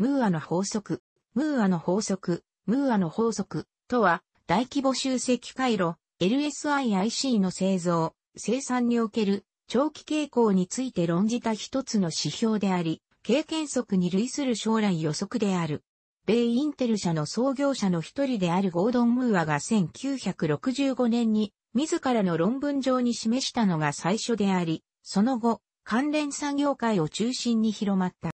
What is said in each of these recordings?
ムーアの法則、ムーアの法則、ムーアの法則とは、大規模集積回路、LSIIC の製造、生産における長期傾向について論じた一つの指標であり、経験則に類する将来予測である。米インテル社の創業者の一人であるゴードン・ムーアが1965年に自らの論文上に示したのが最初であり、その後、関連産業界を中心に広まった。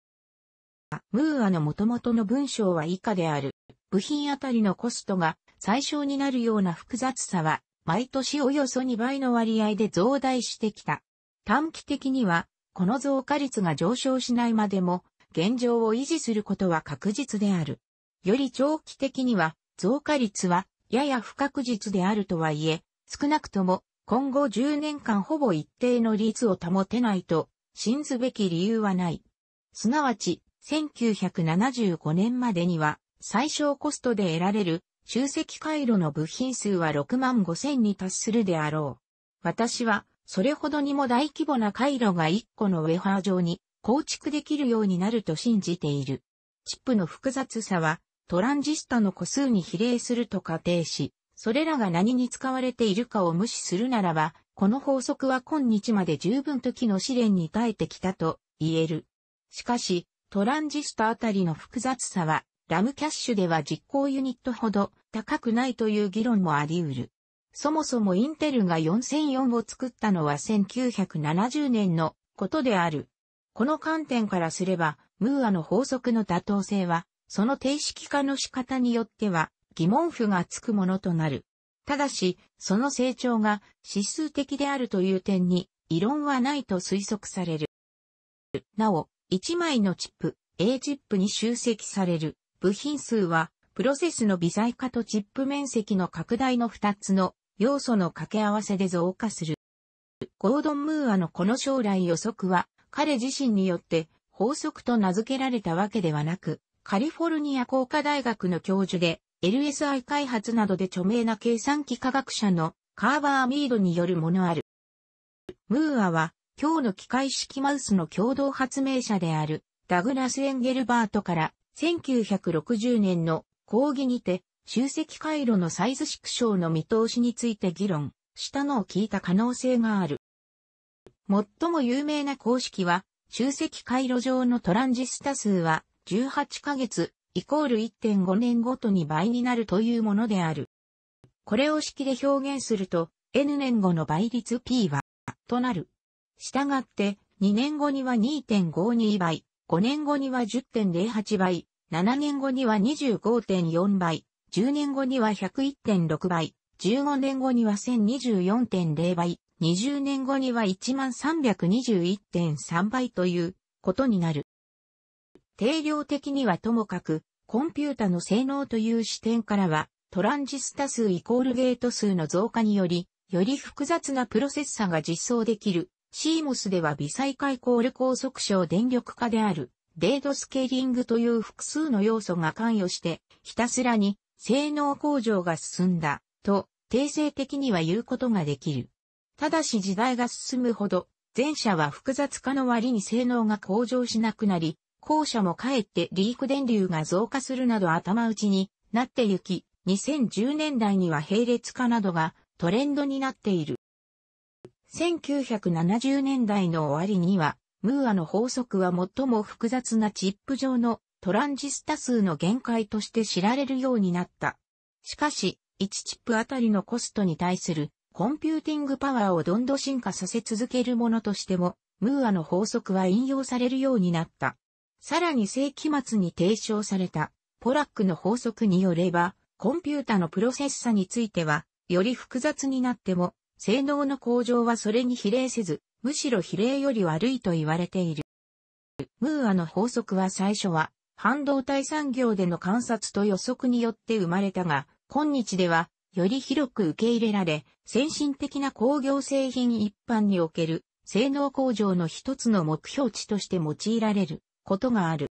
ムーアの元々の文章は以下である。部品あたりのコストが最小になるような複雑さは、毎年およそ2倍の割合で増大してきた。短期的には、この増加率が上昇しないまでも、現状を維持することは確実である。より長期的には、増加率は、やや不確実であるとはいえ、少なくとも、今後10年間ほぼ一定の率を保てないと、信ずべき理由はない。すなわち、1975年までには最小コストで得られる集積回路の部品数は6万5千に達するであろう。私はそれほどにも大規模な回路が1個のウェハー上に構築できるようになると信じている。チップの複雑さはトランジスタの個数に比例すると仮定し、それらが何に使われているかを無視するならば、この法則は今日まで十分時の試練に耐えてきたと言える。しかし、トランジスタあたりの複雑さは、ラムキャッシュでは実行ユニットほど高くないという議論もあり得る。そもそもインテルが4004を作ったのは1970年のことである。この観点からすれば、ムーアの法則の妥当性は、その定式化の仕方によっては疑問符がつくものとなる。ただし、その成長が指数的であるという点に異論はないと推測される。なお、1枚のチップ、A チップに集積される部品数は、プロセスの微細化とチップ面積の拡大の2つの要素の掛け合わせで増加する。ゴードン・ムーアのこの将来予測は、彼自身によって法則と名付けられたわけではなく、カリフォルニア工科大学の教授で、LSI 開発などで著名な計算機科学者のカーバー・ミードによるものある。ムーアは今日の機械式マウスの共同発明者であるダグラス・エンゲルバートから1960年の講義にて集積回路のサイズ縮小の見通しについて議論したのを聞いた可能性がある。最も有名な公式は集積回路上のトランジスタ数は18ヶ月イコール1.5年ごとに倍になるというものである。これを式で表現すると n 年後の倍率 p はとなる。したがって、2年後には2.52倍、5年後には10.08倍、7年後には25.4倍、10年後には101.6倍、15年後には1024.0倍、20年後には1321.3倍ということになる。定量的にはともかく、コンピュータの性能という視点からは、トランジスタ数イコールゲート数の増加により、より複雑なプロセッサが実装できるシーモスでは微細回イコール高速小電力化である、デードスケーリングという複数の要素が関与して、ひたすらに性能向上が進んだ、と、定性的には言うことができる。ただし時代が進むほど、前者は複雑化の割に性能が向上しなくなり、後者もかえってリーク電流が増加するなど頭打ちになってゆき、2010年代には並列化などがトレンドになっている。1970年代の終わりには、ムーアの法則は最も複雑なチップ上のトランジスタ数の限界として知られるようになった。しかし、1チップあたりのコストに対するコンピューティングパワーをどんどん進化させ続けるものとしても、ムーアの法則は引用されるようになった。さらに世紀末に提唱されたポラックの法則によれば、コンピュータのプロセッサについては、より複雑になっても、性能の向上はそれに比例せず、むしろ比例より悪いと言われている。ムーアの法則は最初は、半導体産業での観察と予測によって生まれたが、今日では、より広く受け入れられ、先進的な工業製品一般における、性能向上の一つの目標値として用いられることがある。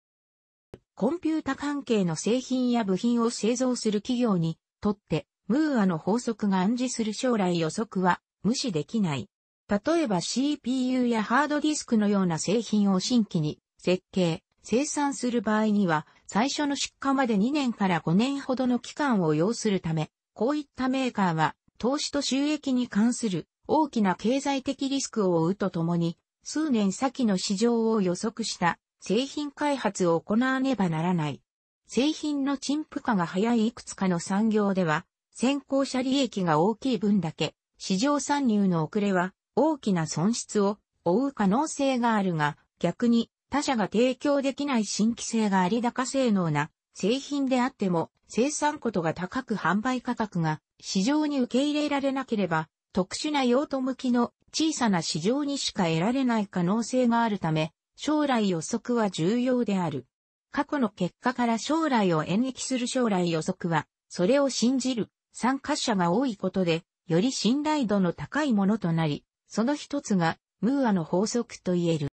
コンピュータ関係の製品や部品を製造する企業にとって、ムーアの法則が暗示する将来予測は無視できない。例えば CPU やハードディスクのような製品を新規に設計、生産する場合には最初の出荷まで2年から5年ほどの期間を要するため、こういったメーカーは投資と収益に関する大きな経済的リスクを負うとともに、数年先の市場を予測した製品開発を行わねばならない。製品の陳腐化が早いいくつかの産業では、先行者利益が大きい分だけ、市場参入の遅れは大きな損失を負う可能性があるが、逆に他社が提供できない新規性があり高性能な製品であっても生産ことが高く販売価格が市場に受け入れられなければ特殊な用途向きの小さな市場にしか得られない可能性があるため将来予測は重要である。過去の結果から将来を演繹する将来予測はそれを信じる参加者が多いことで、より信頼度の高いものとなり、その一つが、ムーアの法則と言える。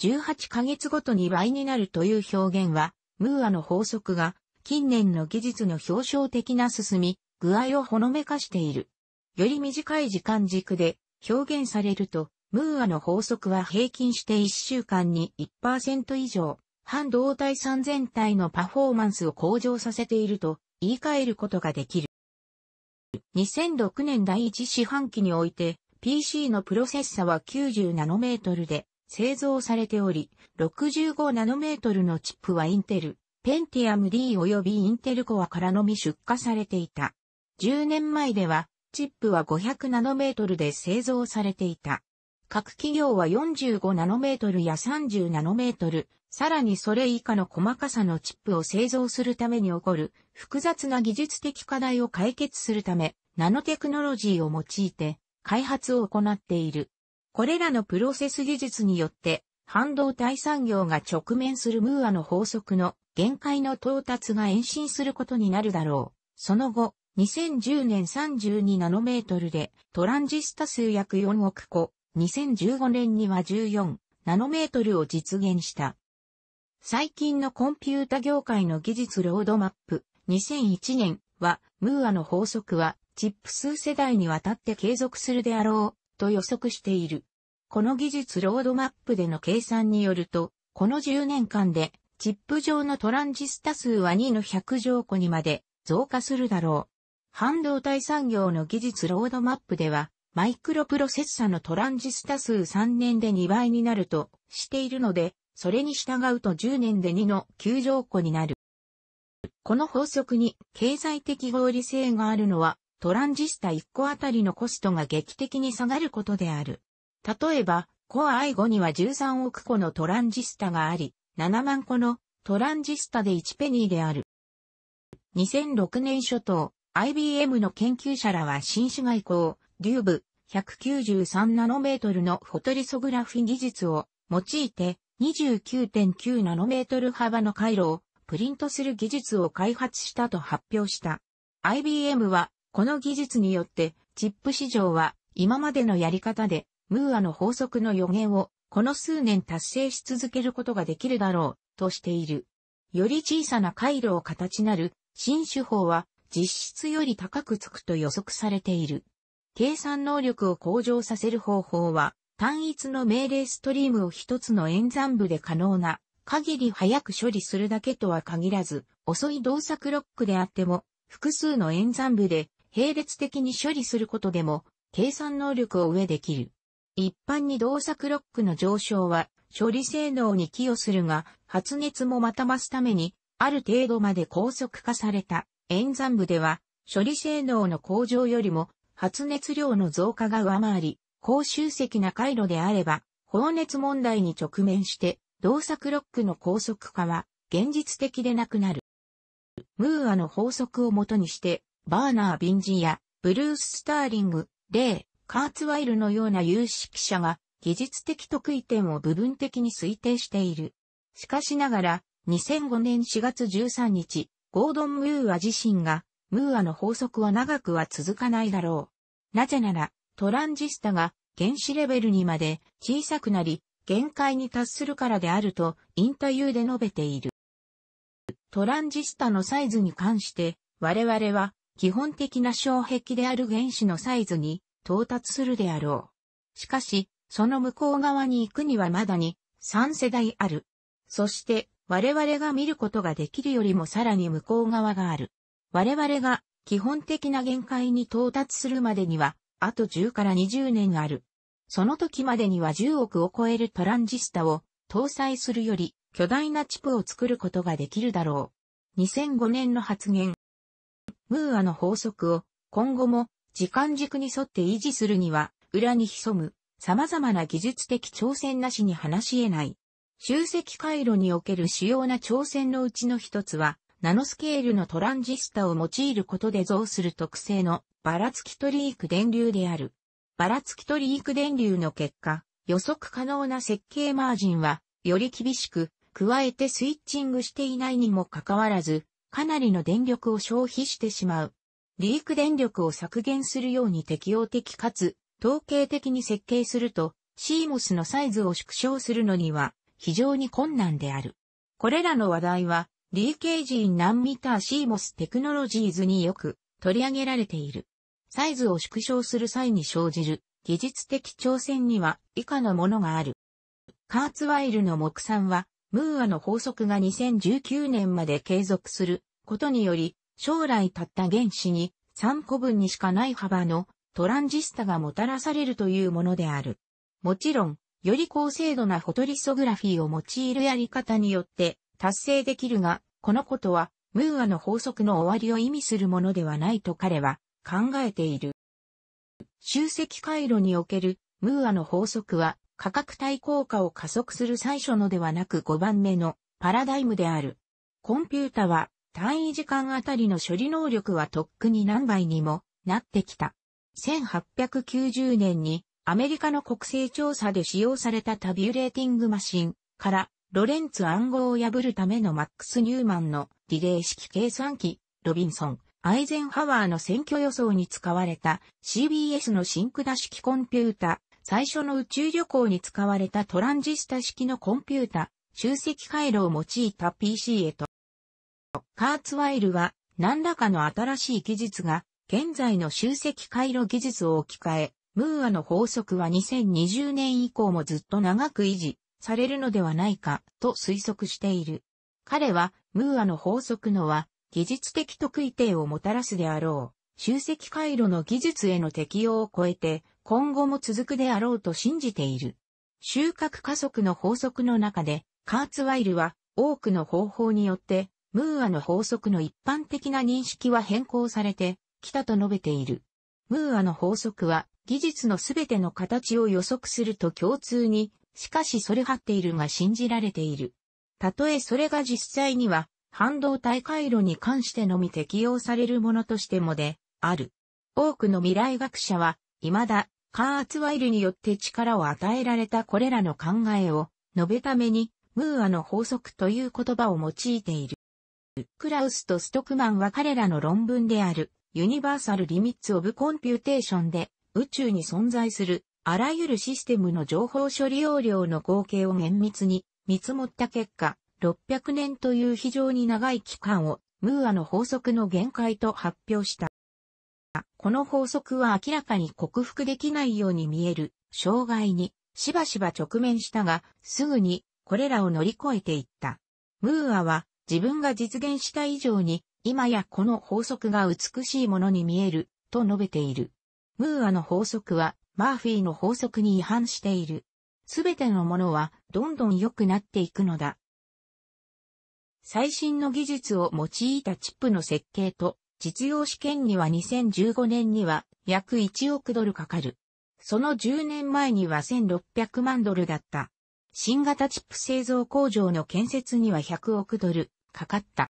18ヶ月ごとに倍になるという表現は、ムーアの法則が近年の技術の表彰的な進み、具合をほのめかしている。より短い時間軸で表現されると、ムーアの法則は平均して1週間に1%以上、半導体産全体のパフォーマンスを向上させていると言い換えることができる。2006年第1四半期において、PC のプロセッサは90ナノメートルで製造されており、65ナノメートルのチップはインテル、ペンティアム D 及びインテルコアからのみ出荷されていた。10年前では、チップは500ナノメートルで製造されていた。各企業は45ナノメートルや30ナノメートル、さらにそれ以下の細かさのチップを製造するために起こる複雑な技術的課題を解決するため、ナノテクノロジーを用いて開発を行っている。これらのプロセス技術によって、半導体産業が直面するムーアの法則の限界の到達が延伸することになるだろう。その後、2010年32ナノメートルでトランジスタ数約4億個、2015年には14ナノメートルを実現した。最近のコンピュータ業界の技術ロードマップ2001年は、ムーアの法則は、チップ数世代にわたって継続するであろう、と予測している。この技術ロードマップでの計算によると、この10年間で、チップ上のトランジスタ数は2の100乗個にまで増加するだろう。半導体産業の技術ロードマップでは、マイクロプロセッサのトランジスタ数3年で2倍になるとしているので、それに従うと10年で2の急上個になる。この法則に経済的合理性があるのは、トランジスタ1個あたりのコストが劇的に下がることである。例えば、コア i5 には13億個のトランジスタがあり、7万個のトランジスタで1ペニーである。2006年初頭、IBM の研究者らは新種外交、リューブ193ナノメートルのフォトリソグラフィ技術を用いて29.9ナノメートル幅の回路をプリントする技術を開発したと発表した。IBM はこの技術によってチップ市場は今までのやり方でムーアの法則の予言をこの数年達成し続けることができるだろうとしている。より小さな回路を形なる新手法は実質より高くつくと予測されている。計算能力を向上させる方法は、単一の命令ストリームを一つの演算部で可能な限り早く処理するだけとは限らず、遅い動作クロックであっても、複数の演算部で並列的に処理することでも、計算能力を上できる。一般に動作クロックの上昇は、処理性能に寄与するが、発熱もまた増すために、ある程度まで高速化された演算部では、処理性能の向上よりも発熱量の増加が上回り、高集積な回路であれば、放熱問題に直面して、動作ロックの高速化は現実的でなくなる。ムーアの法則をもとにして、バーナー・ビンジやブルース・スターリング、レイ、カーツワイルのような有識者が技術的得意点を部分的に推定している。しかしながら、2005年4月13日、ゴードン・ムーア自身がムーアの法則は長くは続かないだろう。なぜなら、トランジスタが原子レベルにまで小さくなり、限界に達するからであるとインタビューで述べている。トランジスタのサイズに関して、我々は基本的な障壁である原子のサイズに到達するであろう。しかし、その向こう側に行くにはまだに3世代ある。そして、我々が見ることができるよりもさらに向こう側がある。我々が基本的な限界に到達するまでには、あと10から20年ある。その時までには10億を超えるトランジスタを搭載するより巨大なチップを作ることができるだろう。2005年の発言。ムーアの法則を今後も時間軸に沿って維持するには裏に潜む様々な技術的挑戦なしに話し得ない。集積回路における主要な挑戦のうちの一つはナノスケールのトランジスタを用いることで増する特性のばらつきトリーク電流である。ばらつきトリーク電流の結果、予測可能な設計マージンは、より厳しく、加えてスイッチングしていないにもかかわらず、かなりの電力を消費してしまう。リーク電力を削減するように適応的かつ、統計的に設計すると、CMOS のサイズを縮小するのには、非常に困難である。これらの話題は、リーケージン何ミターシーモステクノロジーズによく取り上げられている。サイズを縮小する際に生じる技術的挑戦には以下のものがある。カーツワイルの目算は、ムーアの法則が2019年まで継続することにより、将来たった原子に3個分にしかない幅のトランジスタがもたらされるというものである。もちろん、より高精度なフォトリソグラフィーを用いるやり方によって、達成できるが、このことは、ムーアの法則の終わりを意味するものではないと彼は考えている。集積回路におけるムーアの法則は価格対効果を加速する最初のではなく5番目のパラダイムである。コンピュータは単位時間あたりの処理能力はとっくに何倍にもなってきた。1890年にアメリカの国勢調査で使用されたタビュレーティングマシンからロレンツ暗号を破るためのマックス・ニューマンのリレー式計算機、ロビンソン、アイゼンハワーの選挙予想に使われた CBS のシンクダ式コンピュータ、最初の宇宙旅行に使われたトランジスタ式のコンピュータ、集積回路を用いた PC へと。カーツワイルは何らかの新しい技術が現在の集積回路技術を置き換え、ムーアの法則は2020年以降もずっと長く維持されるのではないかと推測している。彼は、ムーアの法則のは、技術的特異定をもたらすであろう。集積回路の技術への適用を超えて、今後も続くであろうと信じている。収穫加速の法則の中で、カーツワイルは多くの方法によって、ムーアの法則の一般的な認識は変更されてきたと述べている。ムーアの法則は技術のすべての形を予測すると共通にしかしそれ張っているが信じられている。たとえそれが実際には、半導体回路に関してのみ適用されるものとしてもで、ある。多くの未来学者は、未だ、カーアツワイルによって力を与えられたこれらの考えを、述べために、ムーアの法則という言葉を用いている。クラウスとストクマンは彼らの論文である、ユニバーサル・リミッツ・オブ・コンピューテーションで、宇宙に存在するあらゆるシステムの情報処理容量の合計を厳密に見積もった結果、600年という非常に長い期間をムーアの法則の限界と発表した。この法則は明らかに克服できないように見える障害にしばしば直面したが、すぐにこれらを乗り越えていった。ムーアは自分が実現した以上に今やこの法則が美しいものに見えると述べている。ムーアの法則はマーフィーの法則に違反している。すべてのものはどんどん良くなっていくのだ。最新の技術を用いたチップの設計と実用試験には2015年には約1億ドルかかる。その10年前には1600万ドルだった。新型チップ製造工場の建設には100億ドルかかった。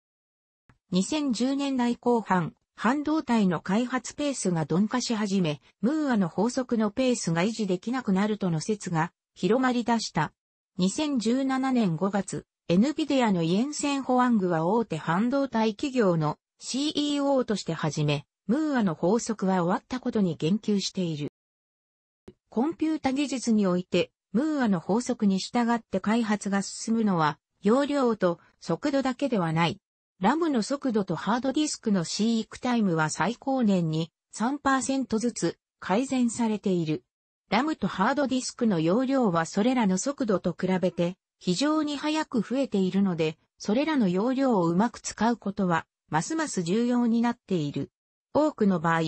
2010年代後半、半導体の開発ペースが鈍化し始め、ムーアの法則のペースが維持できなくなるとの説が広まり出した。2017年5月、NVIDIA のイエンセン・ホワングは大手半導体企業の CEO として始め、ムーアの法則は終わったことに言及している。コンピュータ技術において、ムーアの法則に従って開発が進むのは、容量と速度だけではない。ラムの速度とハードディスクの飼育タイムは最高年に3%ずつ改善されている。ラムとハードディスクの容量はそれらの速度と比べて非常に早く増えているので、それらの容量をうまく使うことは、ますます重要になっている。多くの場合、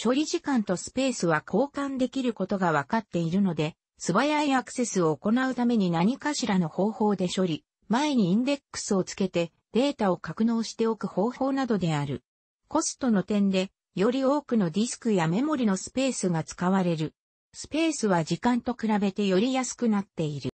処理時間とスペースは交換できることがわかっているので、素早いアクセスを行うために何かしらの方法で処理、前にインデックスをつけて、データを格納しておく方法などである。コストの点で、より多くのディスクやメモリのスペースが使われる。スペースは時間と比べてより安くなっている。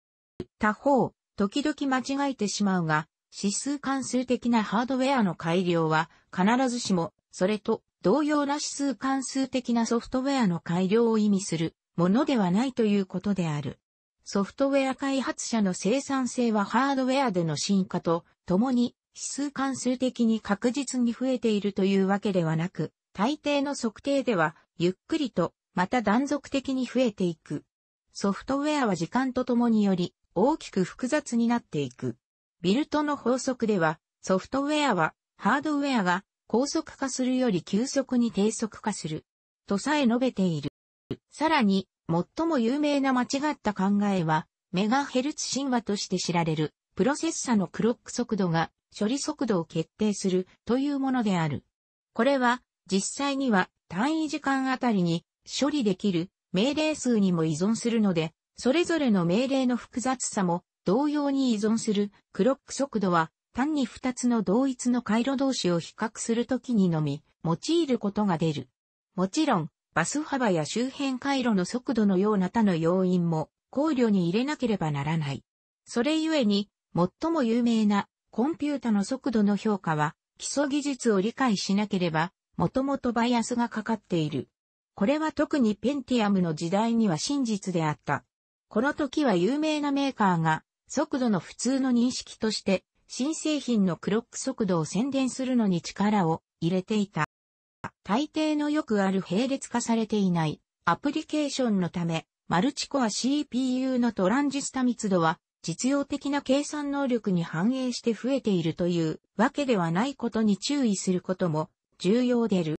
他方、時々間違えてしまうが、指数関数的なハードウェアの改良は必ずしも、それと同様な指数関数的なソフトウェアの改良を意味するものではないということである。ソフトウェア開発者の生産性はハードウェアでの進化とともに数関数的に確実に増えているというわけではなく、大抵の測定では、ゆっくりと、また断続的に増えていく。ソフトウェアは時間とともにより、大きく複雑になっていく。ビルトの法則では、ソフトウェアは、ハードウェアが、高速化するより急速に低速化する。とさえ述べている。さらに、最も有名な間違った考えは、メガヘルツ神話として知られる、プロセッサのクロック速度が処理速度を決定するというものである。これは実際には単位時間あたりに処理できる命令数にも依存するので、それぞれの命令の複雑さも同様に依存するクロック速度は単に2つの同一の回路同士を比較するときにのみ用いることが出る。もちろん、バス幅や周辺回路の速度のような他の要因も考慮に入れなければならない。それゆえに、最も有名なコンピュータの速度の評価は、基礎技術を理解しなければ、もともとバイアスがかかっている。これは特にペンティアムの時代には真実であった。この時は有名なメーカーが、速度の普通の認識として、新製品のクロック速度を宣伝するのに力を入れていた。大抵のよくある並列化されていないアプリケーションのため、マルチコア CPU のトランジスタ密度は実用的な計算能力に反映して増えているというわけではないことに注意することも重要である。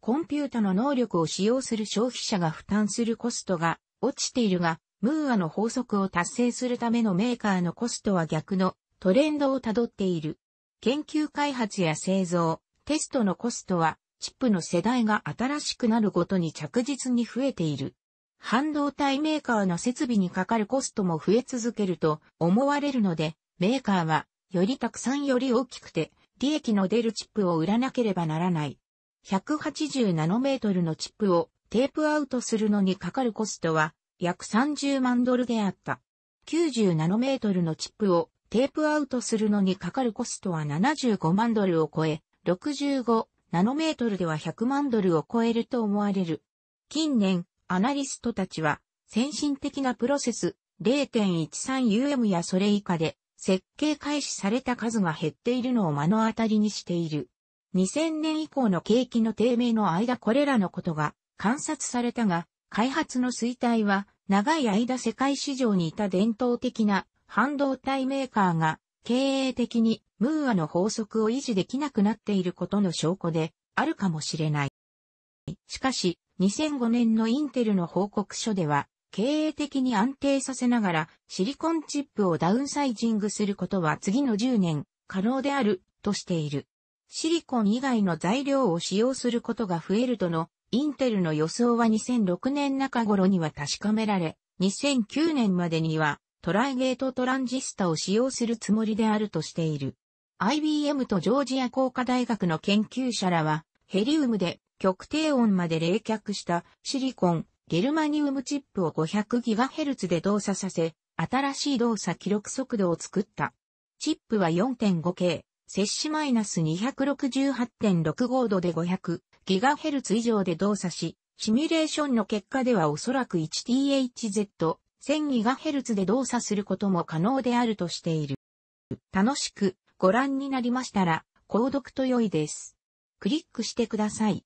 コンピュータの能力を使用する消費者が負担するコストが落ちているが、ムーアの法則を達成するためのメーカーのコストは逆のトレンドをたどっている。研究開発や製造、テストのコストはチップの世代が新しくなるごとに着実に増えている。半導体メーカーの設備にかかるコストも増え続けると思われるので、メーカーはよりたくさんより大きくて、利益の出るチップを売らなければならない。180ナノメートルのチップをテープアウトするのにかかるコストは約30万ドルであった。90ナノメートルのチップをテープアウトするのにかかるコストは75万ドルを超え、65ナノメートルでは100万ドルを超えると思われる。近年、アナリストたちは、先進的なプロセス 0.13UM やそれ以下で、設計開始された数が減っているのを目の当たりにしている。2000年以降の景気の低迷の間これらのことが観察されたが、開発の衰退は長い間世界市場にいた伝統的な半導体メーカーが経営的にムーアの法則を維持できなくなっていることの証拠であるかもしれない。しかし、2005年のインテルの報告書では、経営的に安定させながらシリコンチップをダウンサイジングすることは次の10年可能であるとしている。シリコン以外の材料を使用することが増えるとのインテルの予想は2006年中頃には確かめられ、2009年までにはトライゲートトランジスタを使用するつもりであるとしている。IBM とジョージア工科大学の研究者らはヘリウムで極低温まで冷却したシリコン、ゲルマニウムチップを 500GHz で動作させ、新しい動作記録速度を作った。チップは 4.5K、摂氏マイナス268.65度で 500GHz 以上で動作し、シミュレーションの結果ではおそらく 1THZ、1000GHz で動作することも可能であるとしている。楽しくご覧になりましたら、購読と良いです。クリックしてください。